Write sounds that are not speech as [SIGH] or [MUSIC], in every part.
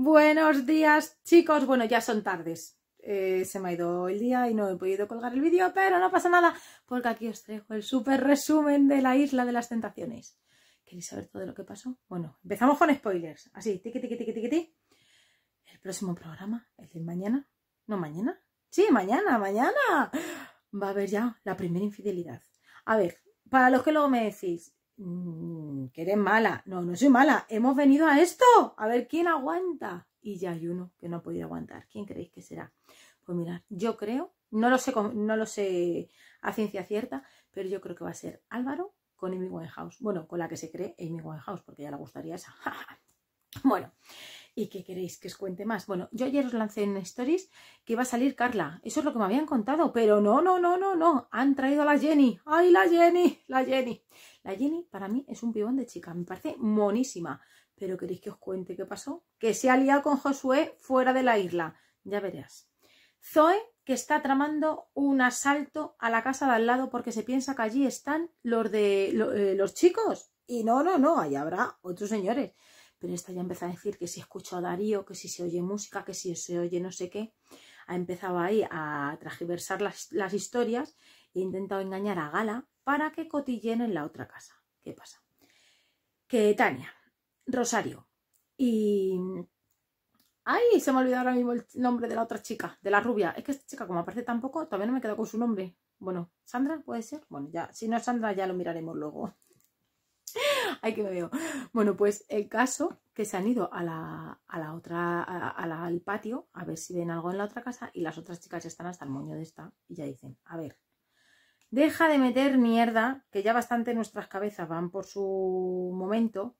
Buenos días chicos, bueno ya son tardes, eh, se me ha ido el día y no he podido colgar el vídeo, pero no pasa nada porque aquí os traigo el súper resumen de la isla de las tentaciones. ¿Queréis saber todo lo que pasó? Bueno, empezamos con spoilers, así, tiqui tiki tiki tiki El próximo programa, el de mañana, no mañana, sí, mañana, mañana, va a haber ya la primera infidelidad. A ver, para los que luego me decís, Mm, que eres mala. No, no soy mala. Hemos venido a esto. A ver quién aguanta. Y ya hay uno que no ha podido aguantar. ¿Quién creéis que será? Pues mirad, yo creo, no lo sé, no lo sé a ciencia cierta, pero yo creo que va a ser Álvaro con Amy Winehouse. Bueno, con la que se cree Amy Winehouse, porque ya le gustaría esa. [LAUGHS] bueno, ¿y qué queréis que os cuente más? Bueno, yo ayer os lancé en Stories que va a salir Carla. Eso es lo que me habían contado, pero no, no, no, no, no. Han traído a la Jenny. ¡Ay, la Jenny! La Jenny. La Jenny para mí es un pibón de chica, me parece monísima. Pero queréis que os cuente qué pasó. Que se ha liado con Josué fuera de la isla. Ya verás. Zoe, que está tramando un asalto a la casa de al lado porque se piensa que allí están los de eh, los, chicos. Y no, no, no, ahí habrá otros señores. Pero esta ya empezó a decir que si escucha a Darío, que si se oye música, que si se oye no sé qué. Ha empezado ahí a tragiversar las, las historias e intentado engañar a Gala, para que cotillen en la otra casa. ¿Qué pasa? Que Tania, Rosario y... ¡Ay! Se me ha olvidado ahora mismo el nombre de la otra chica, de la rubia. Es que esta chica, como aparece tampoco, todavía no me quedo con su nombre. Bueno, ¿Sandra puede ser? Bueno, ya, si no es Sandra, ya lo miraremos luego. [LAUGHS] Ay, que me veo. Bueno, pues el caso que se han ido a la, otra, al patio a ver si ven algo en la otra casa y las otras chicas están hasta el moño de esta y ya dicen, a ver, Deja de meter mierda, que ya bastante nuestras cabezas van por su momento.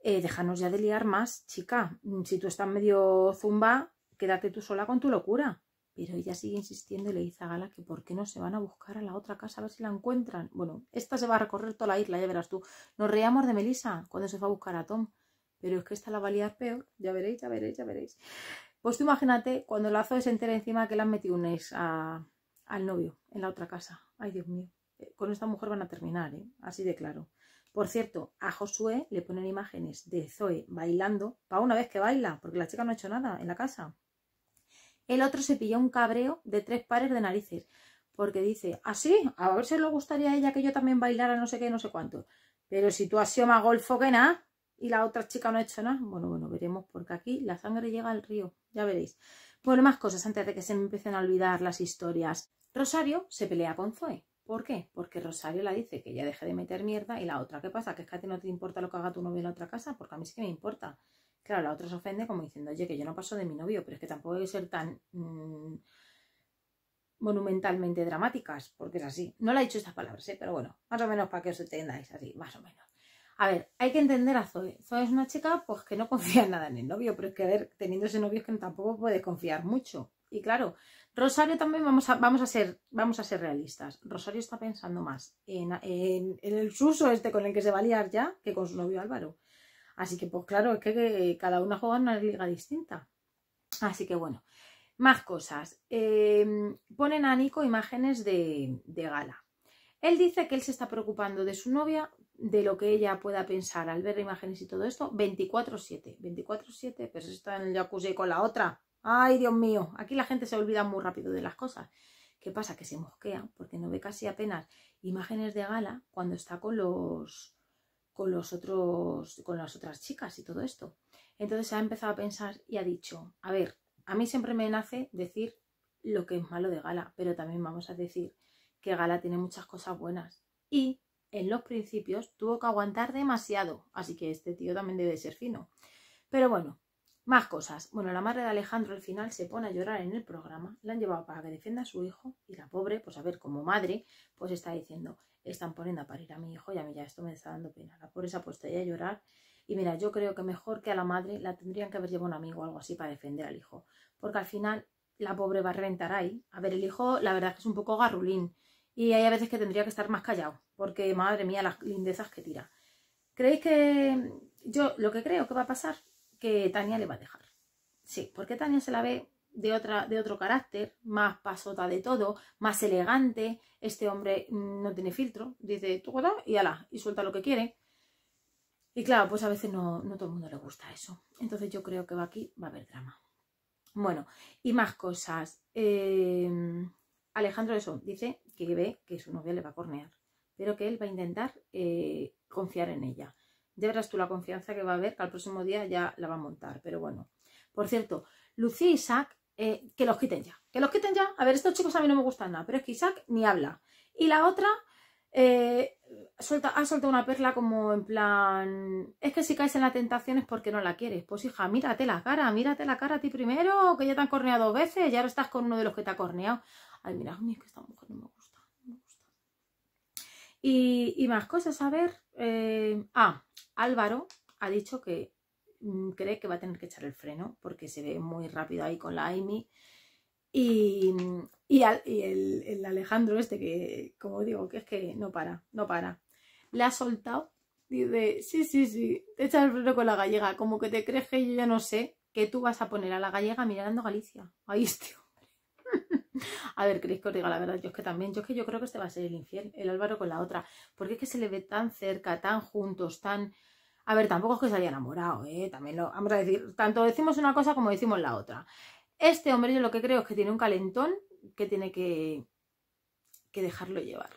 Eh, déjanos ya de liar más, chica. Mm, si tú estás medio zumba, quédate tú sola con tu locura. Pero ella sigue insistiendo y le dice a Gala que por qué no se van a buscar a la otra casa a ver si la encuentran. Bueno, esta se va a recorrer toda la isla, ya verás tú. Nos reíamos de Melissa cuando se fue a buscar a Tom. Pero es que esta la va a liar peor. Ya veréis, ya veréis, ya veréis. Pues tú imagínate cuando Lazo se entera encima que le han metido un ex al novio en la otra casa. Ay, Dios mío, con esta mujer van a terminar, ¿eh? así de claro. Por cierto, a Josué le ponen imágenes de Zoe bailando, para una vez que baila, porque la chica no ha hecho nada en la casa. El otro se pilló un cabreo de tres pares de narices, porque dice, así, ah, a ver si le gustaría a ella que yo también bailara no sé qué, no sé cuánto. Pero si tú has golfo que nada y la otra chica no ha hecho nada, bueno, bueno, veremos, porque aquí la sangre llega al río, ya veréis. Bueno, más cosas antes de que se me empiecen a olvidar las historias. Rosario se pelea con Zoe. ¿Por qué? Porque Rosario la dice que ya deje de meter mierda y la otra, ¿qué pasa? Que es que a ti no te importa lo que haga tu novio en la otra casa, porque a mí sí que me importa. Claro, la otra se ofende como diciendo, oye, que yo no paso de mi novio, pero es que tampoco hay que ser tan mm, monumentalmente dramáticas, porque es así. No le he dicho estas palabras, ¿eh? pero bueno, más o menos para que os entendáis así, más o menos. A ver, hay que entender a Zoe. Zoe es una chica pues que no [LAUGHS] confía en nada en el novio, pero es que, a ver, teniendo ese novio es que tampoco puedes confiar mucho. Y claro, Rosario también vamos a, vamos a, ser, vamos a ser realistas. Rosario está pensando más en, el suso este con el que se va a liar ya que con su novio Álvaro. Así que, pues claro, es que, cada una juega en una liga distinta. Así que bueno, más cosas. Em, ponen a Nico imágenes de, de gala. Él dice que él se está preocupando de su novia, de lo que ella pueda pensar al ver imágenes y todo esto, 24-7. 24-7, pero si está en el jacuzzi con la otra. Ay, Dios mío, aquí la gente se olvida muy rápido de las cosas. ¿Qué pasa? Que se mosquea porque no ve casi apenas imágenes de gala cuando está con los con los otros con las otras chicas y todo esto. Entonces ha empezado a pensar y ha dicho, a ver, a mí siempre me nace decir lo que es malo de Gala, pero también vamos a decir que Gala tiene muchas cosas buenas y en los principios tuvo que aguantar demasiado, así que este tío también debe ser fino. Pero bueno, más cosas. Bueno, la madre de Alejandro al final se pone a llorar en el programa, la han llevado para que defienda a su hijo y la pobre, pues a ver, como madre, pues está diciendo, están poniendo a parir a mi hijo y a mí ya esto me está dando pena. La pobre se ha puesto a llorar y mira, yo creo que mejor que a la madre la tendrían que haber llevado un amigo o algo así para defender al hijo, porque al final la pobre va a reventar ahí. A ver, el hijo la verdad es que es un poco garrulín y hay a veces que tendría que estar más callado, porque madre mía las lindezas que tira. ¿Creéis que yo lo que creo que va a pasar que Tania le va a dejar. Sí, porque Tania se la ve de, otra, de otro carácter, más pasota de todo, más elegante. Este hombre no tiene filtro, dice tú y ala, y suelta lo que quiere. Y claro, pues a veces no, todo el mundo le gusta eso. Entonces yo creo que va aquí va a haber drama. Bueno, y más cosas. Em, Alejandro eso dice que ve que su novia le va a cornear, pero que él va a intentar eh, confiar en ella. Ya verás tú la confianza que va a haber, que al próximo día ya la va a montar. Pero bueno, por cierto, Lucía y e Isaac, eh, que los quiten ya. Que los quiten ya. A ver, estos chicos a mí no me gustan nada, pero es que Isaac ni habla. Y la otra eh, ha soltado una perla como en plan, es que si caes en la tentación es porque no la quieres. Pues hija, mírate la cara, mírate la cara a ti primero, que ya te han corneado dos veces y ahora estás con uno de los que te ha corneado. Ay, mira, es que esta mujer no me gusta, no me gusta. Y, más cosas, a ver. Eh, ah, Álvaro ha dicho que mm, cree que va a tener que echar el freno porque se ve muy rápido ahí con la Amy. Y, mm, el, Alejandro este que, como digo, que es que no para, no para. Le ha soltado, dice, sí, sí, sí, te el freno con la gallega, como que te crees que yo ya no sé que tú vas a poner a la gallega mirando Galicia. Ahí, [LAUGHS] tío a ver, Cris, que diga la verdad, yo es que también, yo es que yo creo que este va a ser el infiel, el Álvaro con la otra, porque es que se le ve tan cerca, tan juntos, tan... A ver, tampoco es que se haya enamorado, ¿eh? También lo vamos a decir, tanto decimos una cosa como decimos la otra. Este hombre yo lo que creo es que tiene un calentón que tiene que, que dejarlo llevar.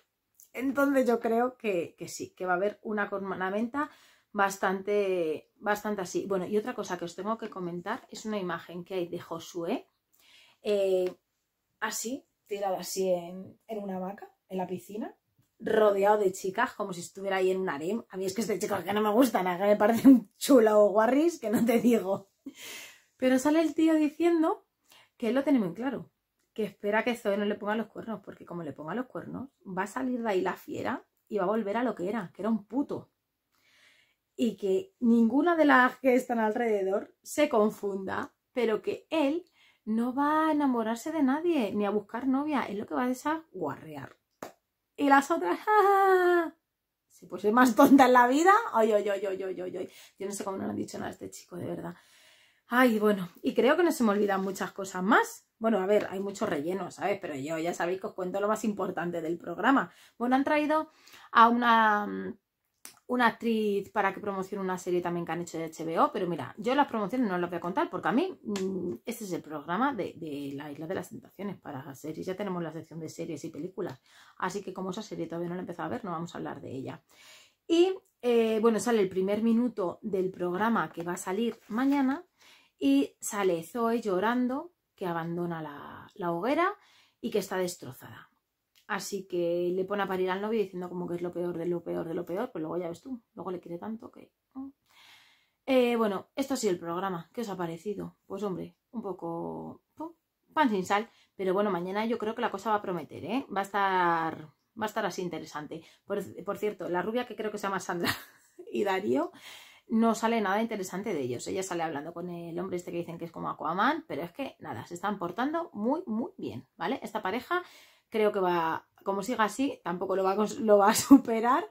Entonces yo creo que, sí, que va a haber una cornamenta bastante, bastante así. Bueno, y otra cosa que os tengo que comentar es una imagen que hay de Josué. Eh, así, tirado así en, una vaca, en la piscina, rodeado de chicas, como si estuviera ahí en un harem. A mí es que este chico que no me gusta nada, que me parece un chulo o guarris, que no te digo. Pero sale el tío diciendo que él lo tiene muy claro, que espera que Zoe no le ponga los cuernos, porque como le ponga los cuernos, va a salir de ahí la fiera y va a volver a lo que era, que era un puto. Y que ninguna de las que están alrededor se confunda, pero que él no va a enamorarse de nadie, ni a buscar novia, es lo que va a desaguarrear. Y las otras, ¡ah! Si pues es más tonta en la vida, ay, ay, ay, ay, ay, ay, ay. Yo no sé cómo no le han dicho nada este chico, de verdad. Ay, bueno, y creo que no se me olvidan muchas cosas más. Bueno, a ver, hay mucho relleno, ¿sabes? Pero yo ya sabéis que os cuento lo más importante del programa. Bueno, han traído a una mm, una actriz para que promocione una serie también que han hecho de HBO, pero mira, yo las promociones no las voy a contar porque a mí este es el programa de, la Isla de las Tentaciones para series. Ya tenemos la sección de series y películas, así que como esa serie todavía no la he empezado a ver, no vamos a hablar de ella. Y eh, bueno, sale el primer minuto del programa que va a salir mañana y sale Zoe llorando que abandona la hoguera y que está destrozada. Así que le pone a parir al novio diciendo como que es lo peor de lo peor de lo peor, Pues luego ya ves tú, luego le quiere tanto que... Eh, bueno, esto ha sido el programa. ¿Qué os ha parecido? Pues hombre, un poco pan sin sal, pero bueno, mañana yo creo que la cosa va a prometer, ¿eh? Va a estar, va a estar así interesante. por cierto, la rubia que creo que se llama Sandra [LAUGHS] y Darío, no sale nada interesante de ellos. Ella sale hablando con el hombre este que dicen que es como Aquaman, pero es que nada, se están portando muy, muy bien, ¿vale? Esta pareja Creo que va, como siga así, tampoco lo va, a, lo va a [LAUGHS] superar,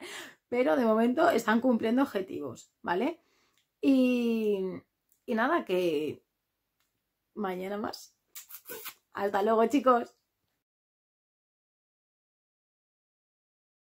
pero de momento están cumpliendo objetivos, ¿vale? Y, y nada, que mañana más. Hasta luego, chicos.